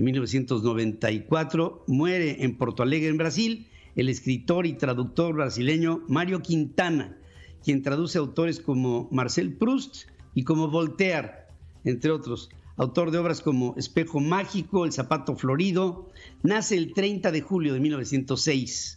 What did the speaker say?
en 1994. Muere en Porto Alegre, en Brasil, el escritor y traductor brasileño Mario Quintana, quien traduce autores como Marcel Proust y como Voltaire, entre otros. Autor de obras como Espejo Mágico, El Zapato Florido, nace el 30 de julio de 1906.